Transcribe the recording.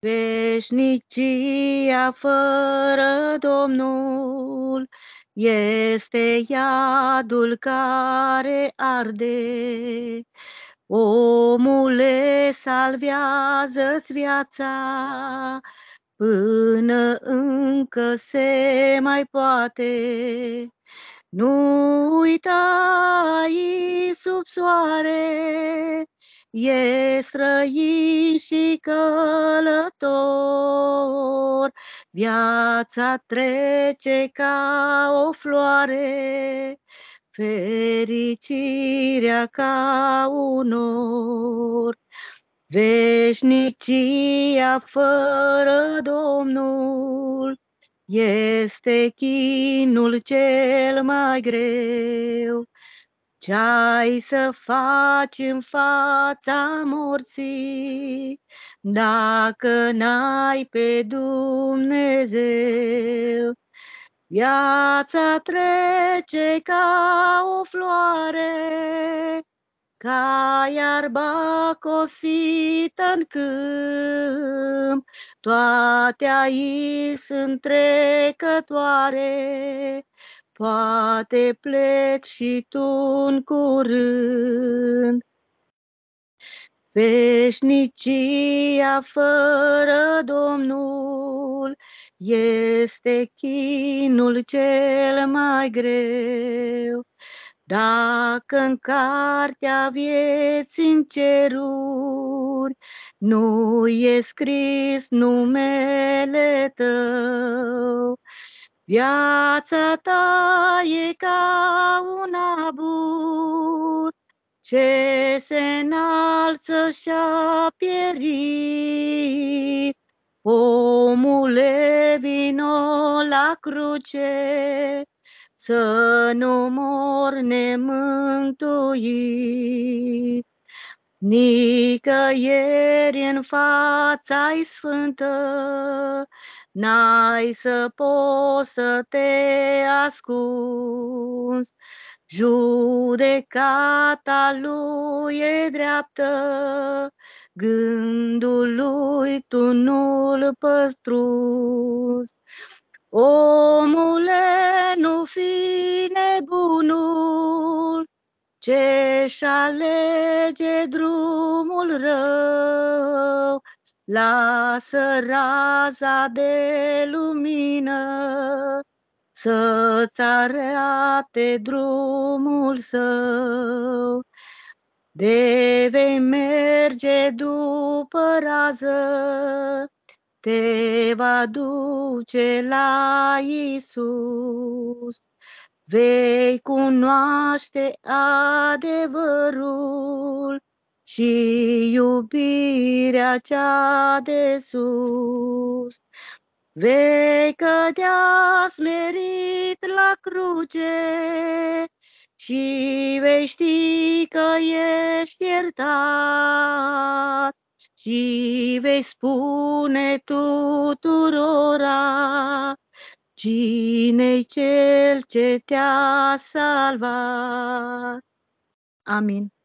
Veșnicia fără Domnul este iadul care arde. Omule, salvează-ți viața până încă se mai poate. Nu uita, sub soare, e străin și călător. Viața trece ca o floare, fericirea ca un or. Veșnicia fără Domnul este chinul cel mai greu. Ce ai să faci în fața morții dacă n-ai pe Dumnezeu? Viața trece ca o floare, ca iarba cosită în câmp, toate aici sunt trecătoare, poate pleci și tu în curând. Veșnicia fără Domnul este chinul cel mai greu. Dacă în cartea vieții în ceruri nu e scris numele tău, Viața ta e ca un abur ce se înalță și-a pierit. Omule, vino la cruce, să nu mor nemântuit. Nicăieri în fața ai sfântă, n-ai să poți să te ascunzi. Judecata lui e dreaptă, gândul lui tu nu-l păstruzi. Omule, Ce-și alege drumul rău, lasă raza de lumină să-ți arate drumul său. De vei merge după rază, te va duce la Isus vei cunoaște adevărul și iubirea cea de sus. Vei cădea smerit la cruce și vei ști că ești iertat și vei spune tuturor Cine-i cel ce te-a salvat? Amin.